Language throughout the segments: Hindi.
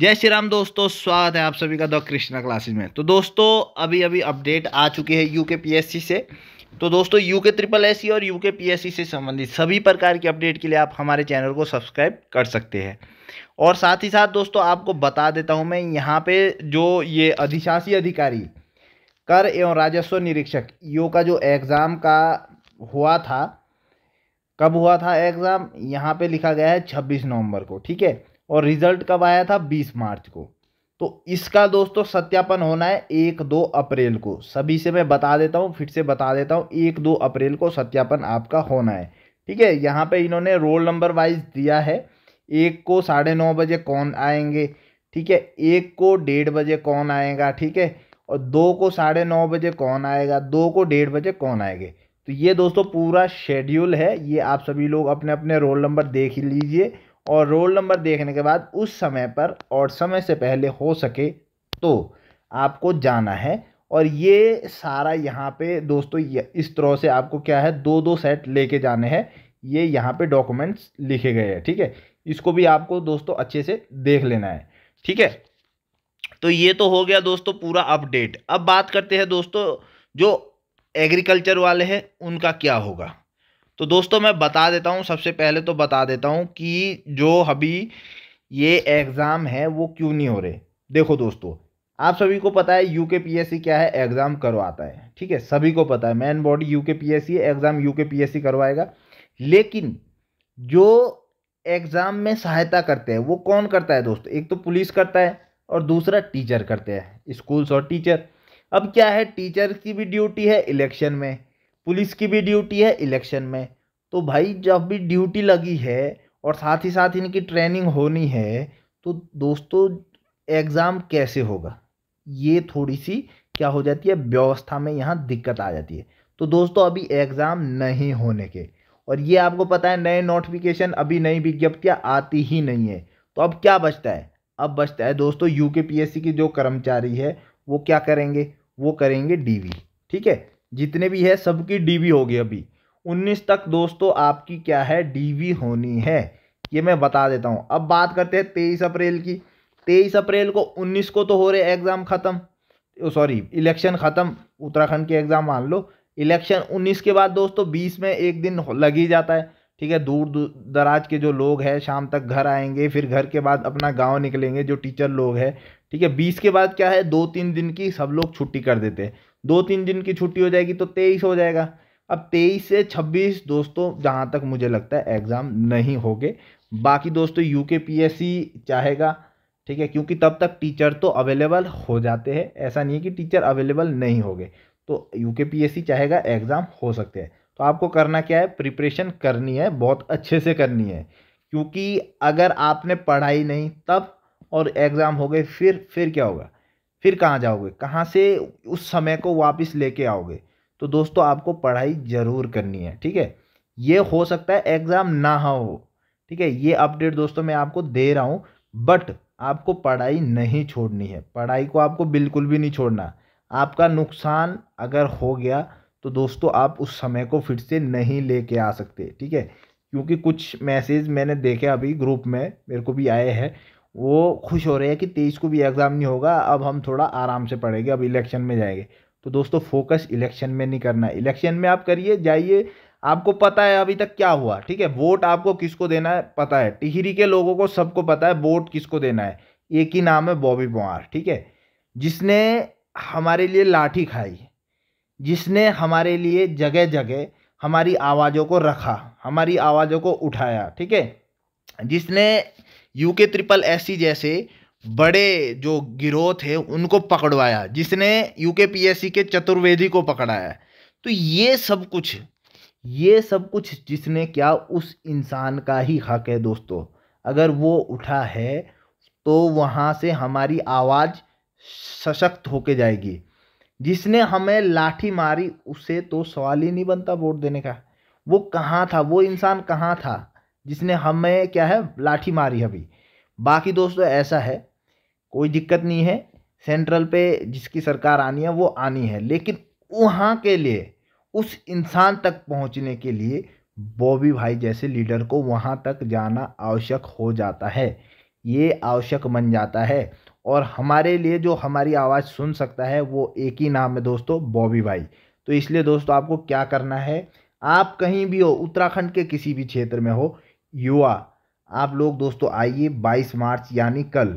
जय श्री राम दोस्तों स्वागत है आप सभी का द कृष्णा क्लासेज में तो दोस्तों अभी अभी अपडेट आ चुकी है यूके पीएससी से तो दोस्तों यूके ट्रिपल एस और यूके पीएससी से संबंधित सभी प्रकार की अपडेट के लिए आप हमारे चैनल को सब्सक्राइब कर सकते हैं और साथ ही साथ दोस्तों आपको बता देता हूँ मैं यहाँ पर जो ये अधिशासी अधिकारी कर एवं राजस्व निरीक्षक यो का जो एग्ज़ाम का हुआ था कब हुआ था एग्ज़ाम यहाँ पे लिखा गया है छब्बीस नवंबर को ठीक है और रिजल्ट कब आया था बीस मार्च को तो इसका दोस्तों सत्यापन होना है एक दो अप्रैल को सभी से मैं बता देता हूँ फिर से बता देता हूँ एक दो अप्रैल को सत्यापन आपका होना है ठीक है यहाँ पे इन्होंने रोल नंबर वाइज दिया है एक को साढ़े नौ बजे कौन आएंगे ठीक है एक को डेढ़ बजे कौन आएगा ठीक है और दो को साढ़े नौ बजे कौन आएगा दो को डेढ़ बजे कौन आएंगे तो ये दोस्तों पूरा शेड्यूल है ये आप सभी लोग अपने अपने रोल नंबर देख लीजिए और रोल नंबर देखने के बाद उस समय पर और समय से पहले हो सके तो आपको जाना है और ये सारा यहाँ पे दोस्तों इस तरह से आपको क्या है दो दो सेट लेके जाने हैं ये यहाँ पे डॉक्यूमेंट्स लिखे गए हैं ठीक है इसको भी आपको दोस्तों अच्छे से देख लेना है ठीक है तो ये तो हो गया दोस्तों पूरा अपडेट अब बात करते हैं दोस्तों जो एग्रीकल्चर वाले हैं उनका क्या होगा तो दोस्तों मैं बता देता हूँ सबसे पहले तो बता देता हूँ कि जो अभी ये एग्ज़ाम है वो क्यों नहीं हो रहे देखो दोस्तों आप सभी को पता है यू के पी एस सी क्या है एग्ज़ाम करवाता है ठीक है सभी को पता है main body U K P S C exam U K P S C करवाएगा लेकिन जो एग्ज़ाम में सहायता करते हैं वो कौन करता है दोस्तों एक तो पुलिस करता है और दूसरा टीचर करते हैं स्कूल्स और टीचर अब क्या है टीचर की भी ड्यूटी है इलेक्शन में पुलिस की भी ड्यूटी है इलेक्शन में तो भाई जब भी ड्यूटी लगी है और साथ ही साथ इनकी ट्रेनिंग होनी है तो दोस्तों एग्ज़ाम कैसे होगा ये थोड़ी सी क्या हो जाती है व्यवस्था में यहाँ दिक्कत आ जाती है तो दोस्तों अभी एग्ज़ाम नहीं होने के और ये आपको पता है नए नोटिफिकेशन अभी नई विज्ञप्तियाँ आती ही नहीं है तो अब क्या बचता है अब बचता है दोस्तों यू के पी एस सी की जो कर्मचारी है वो क्या करेंगे वो करेंगे डी वी ठीक है जितने भी है सबकी डीवी होगी अभी उन्नीस तक दोस्तों आपकी क्या है डीवी होनी है ये मैं बता देता हूँ अब बात करते हैं तेईस अप्रैल की तेईस अप्रैल को उन्नीस को तो हो रहे एग्ज़ाम ख़त्म सॉरी इलेक्शन ख़त्म उत्तराखंड के एग्ज़ाम मान लो इलेक्शन उन्नीस के बाद दोस्तों बीस में एक दिन लग ही जाता है ठीक है दूर, दूर दराज के जो लोग हैं शाम तक घर आएंगे फिर घर के बाद अपना गांव निकलेंगे जो टीचर लोग हैं ठीक है बीस के बाद क्या है दो तीन दिन की सब लोग छुट्टी कर देते हैं दो तीन दिन की छुट्टी हो जाएगी तो तेईस हो जाएगा अब तेईस से छब्बीस दोस्तों जहाँ तक मुझे लगता है एग्ज़ाम नहीं होगे बाकी दोस्तों यू के पी एस सी चाहेगा ठीक है क्योंकि तब तक टीचर तो अवेलेबल हो जाते हैं ऐसा नहीं है कि टीचर अवेलेबल नहीं होंगे तो यू के पी एस सी चाहेगा एग्ज़ाम हो सकते हैं तो आपको करना क्या है प्रिपरेशन करनी है बहुत अच्छे से करनी है क्योंकि अगर आपने पढ़ाई नहीं तब और एग्ज़ाम हो गए फिर फिर क्या होगा फिर कहाँ जाओगे कहाँ से उस समय को वापस लेके आओगे तो दोस्तों आपको पढ़ाई ज़रूर करनी है ठीक है ये हो सकता है एग्ज़ाम ना हो ठीक है ये अपडेट दोस्तों मैं आपको दे रहा हूँ बट आपको पढ़ाई नहीं छोड़नी है पढ़ाई को आपको बिल्कुल भी नहीं छोड़ना आपका नुकसान अगर हो गया तो दोस्तों आप उस समय को फिर से नहीं लेके आ सकते ठीक है क्योंकि कुछ मैसेज मैंने देखे अभी ग्रुप में मेरे को भी आए हैं वो खुश हो रहे हैं कि तेईस को भी एग्ज़ाम नहीं होगा अब हम थोड़ा आराम से पढ़ेंगे अब इलेक्शन में जाएंगे तो दोस्तों फोकस इलेक्शन में नहीं करना है इलेक्शन में आप करिए जाइए आपको पता है अभी तक क्या हुआ ठीक है वोट आपको किसको देना है पता है टिहरी के लोगों को सबको पता है वोट किसको देना है एक ही नाम है बॉबी पवार ठीक है जिसने हमारे लिए लाठी खाई जिसने हमारे लिए जगह जगह हमारी आवाज़ों को रखा हमारी आवाज़ों को उठाया ठीक है जिसने यूके ट्रिपल एस जैसे बड़े जो गिरोह थे उनको पकड़वाया जिसने यूके पीएससी के चतुर्वेदी को पकड़ाया तो ये सब कुछ ये सब कुछ जिसने क्या उस इंसान का ही हक है दोस्तों अगर वो उठा है तो वहाँ से हमारी आवाज़ सशक्त होके जाएगी जिसने हमें लाठी मारी उसे तो सवाल ही नहीं बनता वोट देने का वो कहाँ था वो इंसान कहाँ था जिसने हमें क्या है लाठी मारी अभी बाकी दोस्तों ऐसा है कोई दिक्कत नहीं है सेंट्रल पे जिसकी सरकार आनी है वो आनी है लेकिन वहाँ के लिए उस इंसान तक पहुँचने के लिए बॉबी भाई जैसे लीडर को वहाँ तक जाना आवश्यक हो जाता है ये आवश्यक बन जाता है और हमारे लिए जो हमारी आवाज़ सुन सकता है वो एक ही नाम है दोस्तों बॉबी भाई तो इसलिए दोस्तों आपको क्या करना है आप कहीं भी हो उत्तराखंड के किसी भी क्षेत्र में हो युवा आप लोग दोस्तों आइए 22 मार्च यानी कल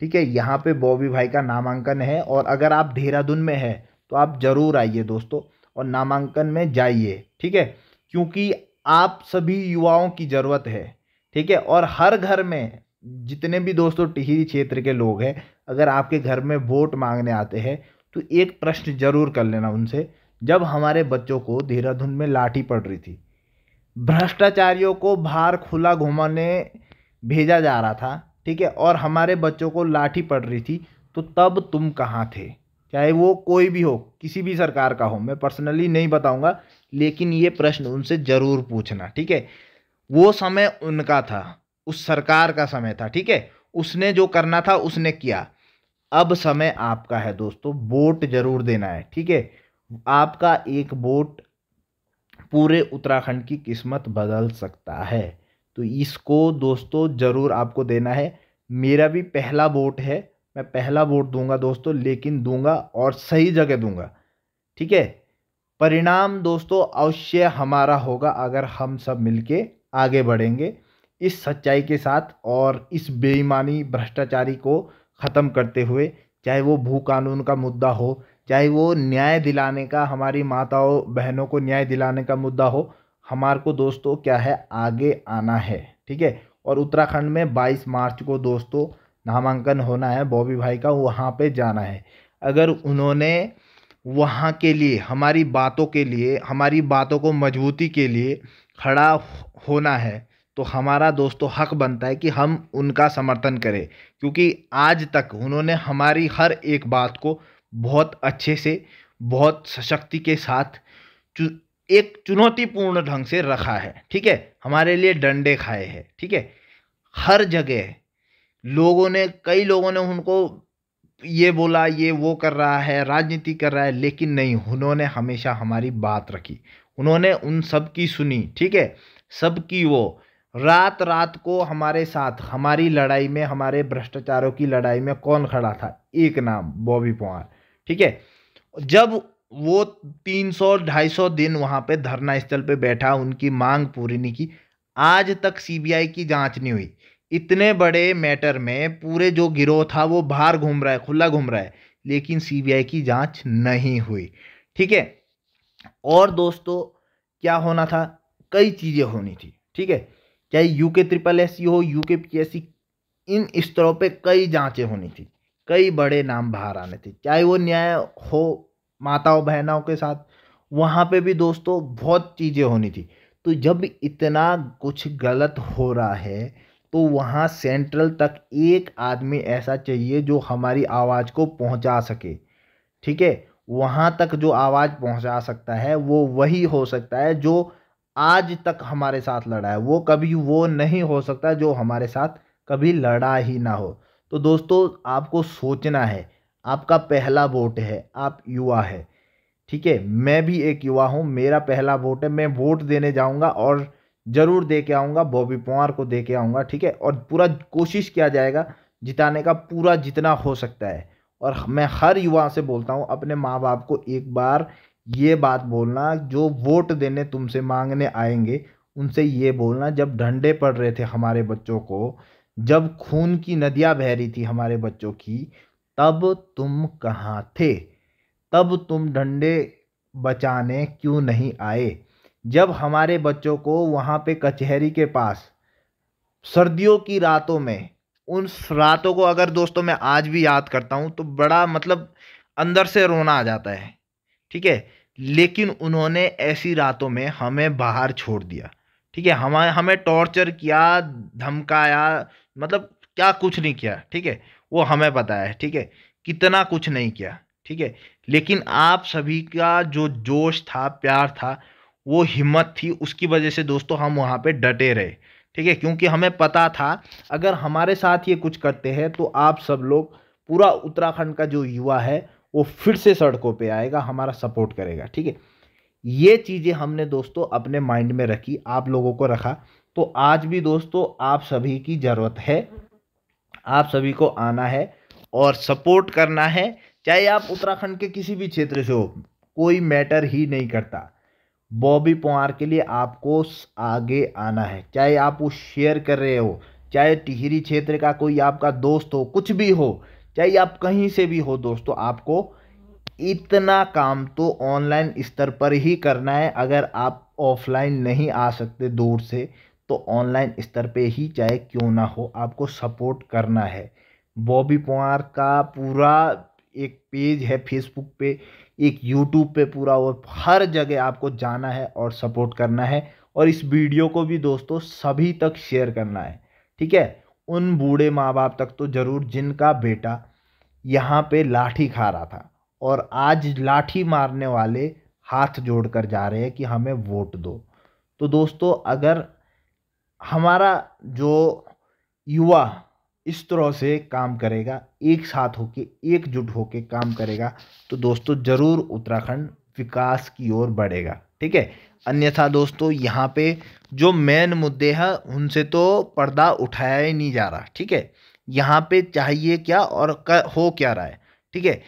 ठीक है यहाँ पे बॉबी भाई का नामांकन है और अगर आप देहरादून में है तो आप ज़रूर आइए दोस्तों और नामांकन में जाइए ठीक है क्योंकि आप सभी युवाओं की ज़रूरत है ठीक है और हर घर में जितने भी दोस्तों टिहरी क्षेत्र के लोग हैं अगर आपके घर में वोट मांगने आते हैं तो एक प्रश्न ज़रूर कर लेना उनसे जब हमारे बच्चों को देहरादून में लाठी पड़ रही थी भ्रष्टाचारियों को बाहर खुला घुमाने भेजा जा रहा था ठीक है और हमारे बच्चों को लाठी पड़ रही थी तो तब तुम कहाँ थे चाहे वो कोई भी हो किसी भी सरकार का हो मैं पर्सनली नहीं बताऊंगा लेकिन ये प्रश्न उनसे ज़रूर पूछना ठीक है वो समय उनका था उस सरकार का समय था ठीक है उसने जो करना था उसने किया अब समय आपका है दोस्तों वोट जरूर देना है ठीक है आपका एक वोट पूरे उत्तराखंड की किस्मत बदल सकता है तो इसको दोस्तों ज़रूर आपको देना है मेरा भी पहला वोट है मैं पहला वोट दूंगा दोस्तों लेकिन दूंगा और सही जगह दूंगा ठीक है परिणाम दोस्तों अवश्य हमारा होगा अगर हम सब मिलके आगे बढ़ेंगे इस सच्चाई के साथ और इस बेईमानी भ्रष्टाचारी को ख़त्म करते हुए चाहे वो भू कानून का मुद्दा हो चाहे वो न्याय दिलाने का हमारी माताओं बहनों को न्याय दिलाने का मुद्दा हो हमारे को दोस्तों क्या है आगे आना है ठीक है और उत्तराखंड में 22 मार्च को दोस्तों नामांकन होना है बॉबी भाई का वहाँ पे जाना है अगर उन्होंने वहाँ के लिए हमारी बातों के लिए हमारी बातों को मजबूती के लिए खड़ा होना है तो हमारा दोस्तों हक बनता है कि हम उनका समर्थन करें क्योंकि आज तक उन्होंने हमारी हर एक बात को बहुत अच्छे से बहुत सशक्ति के साथ चु, एक चुनौतीपूर्ण ढंग से रखा है ठीक है हमारे लिए डंडे खाए हैं ठीक है हर जगह लोगों ने कई लोगों ने उनको ये बोला ये वो कर रहा है राजनीति कर रहा है लेकिन नहीं उन्होंने हमेशा हमारी बात रखी उन्होंने उन सब की सुनी ठीक है सब की वो रात रात को हमारे साथ हमारी लड़ाई में हमारे भ्रष्टाचारों की लड़ाई में कौन खड़ा था एक नाम बॉबी पवार ठीक है जब वो तीन सौ ढाई सौ दिन वहाँ पे धरना स्थल पे बैठा उनकी मांग पूरी नहीं की आज तक सीबीआई की जांच नहीं हुई इतने बड़े मैटर में पूरे जो गिरोह था वो बाहर घूम रहा है खुला घूम रहा है लेकिन सीबीआई की जांच नहीं हुई ठीक है और दोस्तों क्या होना था कई चीज़ें होनी थी ठीक है चाहे यू के ट्रिपल एस सी हो यू के पी एस सी इन स्तरों पर कई जाँचें होनी थी कई बड़े नाम बाहर आने थे चाहे वो न्याय हो माताओं बहनों के साथ वहाँ पे भी दोस्तों बहुत चीज़ें होनी थी तो जब इतना कुछ गलत हो रहा है तो वहाँ सेंट्रल तक एक आदमी ऐसा चाहिए जो हमारी आवाज़ को पहुँचा सके ठीक है वहाँ तक जो आवाज़ पहुँचा सकता है वो वही हो सकता है जो आज तक हमारे साथ लड़ा है वो कभी वो नहीं हो सकता जो हमारे साथ कभी लड़ा ही ना हो तो दोस्तों आपको सोचना है आपका पहला वोट है आप युवा है ठीक है मैं भी एक युवा हूँ मेरा पहला वोट है मैं वोट देने जाऊँगा और ज़रूर दे के आऊँगा बॉबी पंवार को दे के आऊँगा ठीक है और पूरा कोशिश किया जाएगा जिताने का पूरा जितना हो सकता है और मैं हर युवा से बोलता हूँ अपने माँ बाप को एक बार ये बात बोलना जो वोट देने तुमसे मांगने आएंगे उनसे ये बोलना जब ढंडे पड़ रहे थे हमारे बच्चों को जब खून की नदियाँ बह रही थी हमारे बच्चों की तब तुम कहाँ थे तब तुम डंडे बचाने क्यों नहीं आए जब हमारे बच्चों को वहाँ पे कचहरी के पास सर्दियों की रातों में उन रातों को अगर दोस्तों मैं आज भी याद करता हूँ तो बड़ा मतलब अंदर से रोना आ जाता है ठीक है लेकिन उन्होंने ऐसी रातों में हमें बाहर छोड़ दिया ठीक है हमें हमें टॉर्चर किया धमकाया मतलब क्या कुछ नहीं किया ठीक है वो हमें पता है ठीक है कितना कुछ नहीं किया ठीक है लेकिन आप सभी का जो जोश था प्यार था वो हिम्मत थी उसकी वजह से दोस्तों हम वहाँ पे डटे रहे ठीक है क्योंकि हमें पता था अगर हमारे साथ ये कुछ करते हैं तो आप सब लोग पूरा उत्तराखंड का जो युवा है वो फिर से सड़कों पे आएगा हमारा सपोर्ट करेगा ठीक है ये चीज़ें हमने दोस्तों अपने माइंड में रखी आप लोगों को रखा तो आज भी दोस्तों आप सभी की ज़रूरत है आप सभी को आना है और सपोर्ट करना है चाहे आप उत्तराखंड के किसी भी क्षेत्र से हो कोई मैटर ही नहीं करता बॉबी पवार के लिए आपको आगे आना है चाहे आप वो शेयर कर रहे हो चाहे टिहरी क्षेत्र का कोई आपका दोस्त हो कुछ भी हो चाहे आप कहीं से भी हो दोस्तों आपको इतना काम तो ऑनलाइन स्तर पर ही करना है अगर आप ऑफलाइन नहीं आ सकते दूर से तो ऑनलाइन स्तर पे ही चाहे क्यों ना हो आपको सपोर्ट करना है बॉबी पवार का पूरा एक पेज है फेसबुक पे एक यूट्यूब पे पूरा और हर जगह आपको जाना है और सपोर्ट करना है और इस वीडियो को भी दोस्तों सभी तक शेयर करना है ठीक है उन बूढ़े माँ बाप तक तो ज़रूर जिनका बेटा यहाँ पे लाठी खा रहा था और आज लाठी मारने वाले हाथ जोड़ कर जा रहे हैं कि हमें वोट दो तो दोस्तों अगर हमारा जो युवा इस तरह से काम करेगा एक साथ के एकजुट के काम करेगा तो दोस्तों ज़रूर उत्तराखंड विकास की ओर बढ़ेगा ठीक है अन्यथा दोस्तों यहाँ पे जो मेन मुद्दे हैं उनसे तो पर्दा उठाया ही नहीं जा रहा ठीक है यहाँ पे चाहिए क्या और कर, हो क्या रहा है ठीक है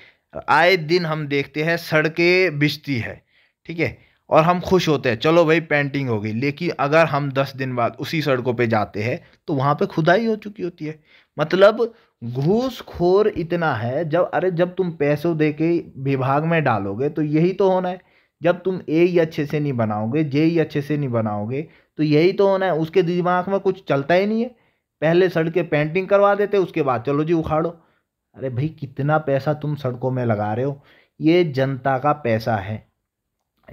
आए दिन हम देखते हैं सड़कें बिजती है ठीक है और हम खुश होते हैं चलो भाई पेंटिंग हो गई लेकिन अगर हम दस दिन बाद उसी सड़कों पे जाते हैं तो वहाँ पे खुदाई हो चुकी होती है मतलब घूसखोर इतना है जब अरे जब तुम पैसों दे के विभाग में डालोगे तो यही तो होना है जब तुम ए ही अच्छे से नहीं बनाओगे जे ही अच्छे से नहीं बनाओगे तो यही तो होना है उसके दिमाग में कुछ चलता ही नहीं है पहले सड़कें पेंटिंग करवा देते उसके बाद चलो जी उखाड़ो अरे भाई कितना पैसा तुम सड़कों में लगा रहे हो ये जनता का पैसा है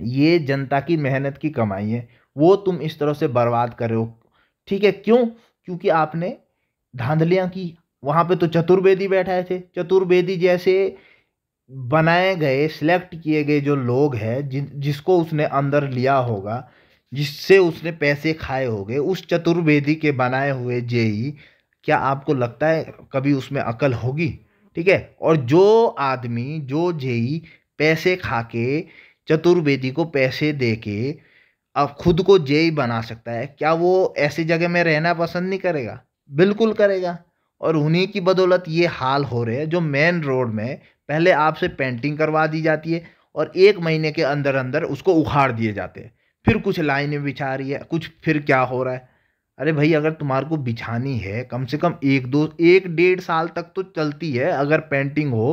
ये जनता की मेहनत की कमाई है वो तुम इस तरह से बर्बाद कर रहे हो ठीक है क्यों क्योंकि आपने धांधलियाँ की वहाँ पे तो चतुर्वेदी बैठाए थे चतुर्वेदी जैसे बनाए गए सिलेक्ट किए गए जो लोग हैं जिन जिसको उसने अंदर लिया होगा जिससे उसने पैसे खाए होंगे उस चतुर्वेदी के बनाए हुए जेई क्या आपको लगता है कभी उसमें अकल होगी ठीक है और जो आदमी जो जेई पैसे खा के चतुर्वेदी को पैसे दे के अब खुद को जेई बना सकता है क्या वो ऐसी जगह में रहना पसंद नहीं करेगा बिल्कुल करेगा और उन्हीं की बदौलत ये हाल हो रहे हैं जो मेन रोड में पहले आपसे पेंटिंग करवा दी जाती है और एक महीने के अंदर अंदर उसको उखाड़ दिए जाते हैं फिर कुछ लाइनें बिछा रही है कुछ फिर क्या हो रहा है अरे भाई अगर तुम्हारे को बिछानी है कम से कम एक दो एक डेढ़ साल तक तो चलती है अगर पेंटिंग हो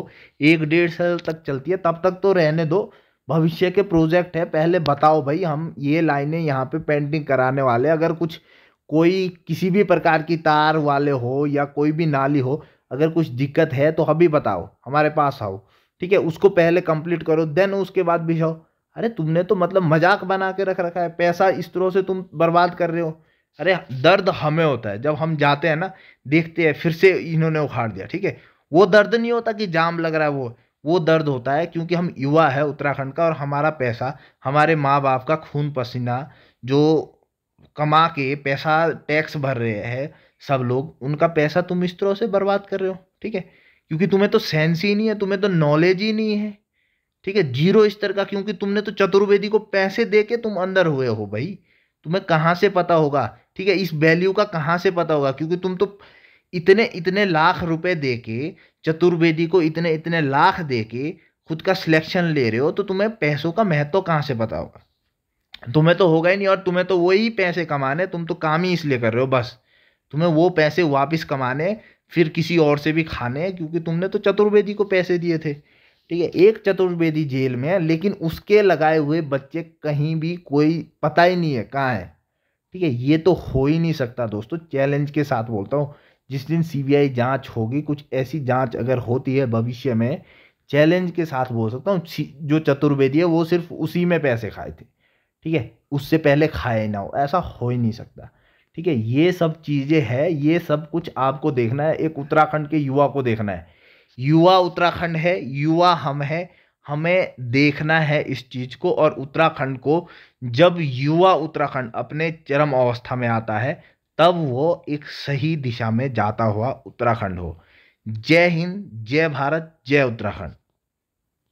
एक डेढ़ साल तक चलती है तब तक तो रहने दो भविष्य के प्रोजेक्ट है पहले बताओ भाई हम ये लाइनें यहाँ पे पेंटिंग कराने वाले अगर कुछ कोई किसी भी प्रकार की तार वाले हो या कोई भी नाली हो अगर कुछ दिक्कत है तो अभी बताओ हमारे पास आओ ठीक है उसको पहले कंप्लीट करो देन उसके बाद भी जाओ अरे तुमने तो मतलब मजाक बना के रख रखा है पैसा इस तरह से तुम बर्बाद कर रहे हो अरे दर्द हमें होता है जब हम जाते हैं ना देखते हैं फिर से इन्होंने उखाड़ दिया ठीक है वो दर्द नहीं होता कि जाम लग रहा है वो वो दर्द होता है क्योंकि हम युवा है उत्तराखंड का और हमारा पैसा हमारे माँ बाप का खून पसीना जो कमा के पैसा टैक्स भर रहे हैं सब लोग उनका पैसा तुम इस तरह से बर्बाद कर रहे हो ठीक है क्योंकि तुम्हें तो सेंस ही नहीं है तुम्हें तो नॉलेज ही नहीं है ठीक है जीरो स्तर का क्योंकि तुमने तो चतुर्वेदी को पैसे दे के तुम अंदर हुए हो भाई तुम्हें कहाँ से पता होगा ठीक है इस वैल्यू का कहाँ से पता होगा क्योंकि तुम तो इतने इतने लाख रुपए दे के चतुर्वेदी को इतने इतने लाख दे के खुद का सिलेक्शन ले रहे हो तो तुम्हें पैसों का महत्व कहाँ से पता होगा तुम्हें तो होगा ही नहीं और तुम्हें तो वही पैसे कमाने तुम तो काम ही इसलिए कर रहे हो बस तुम्हें वो पैसे वापस कमाने फिर किसी और से भी खाने क्योंकि तुमने तो चतुर्वेदी को पैसे दिए थे ठीक है एक चतुर्वेदी जेल में है लेकिन उसके लगाए हुए बच्चे कहीं भी कोई पता ही नहीं है कहाँ है ठीक है ये तो हो ही नहीं सकता दोस्तों चैलेंज के साथ बोलता हूँ जिस दिन सीबीआई जांच होगी कुछ ऐसी जांच अगर होती है भविष्य में चैलेंज के साथ बोल सकता हूँ जो चतुर्वेदी है वो सिर्फ उसी में पैसे खाए थे ठीक है उससे पहले खाए ना हो ऐसा हो ही नहीं सकता ठीक है ये सब चीज़ें हैं ये सब कुछ आपको देखना है एक उत्तराखंड के युवा को देखना है युवा उत्तराखंड है युवा हम है हमें देखना है इस चीज़ को और उत्तराखंड को जब युवा उत्तराखंड अपने चरम अवस्था में आता है तब वो एक सही दिशा में जाता हुआ उत्तराखंड हो जय हिंद जय भारत जय उत्तराखंड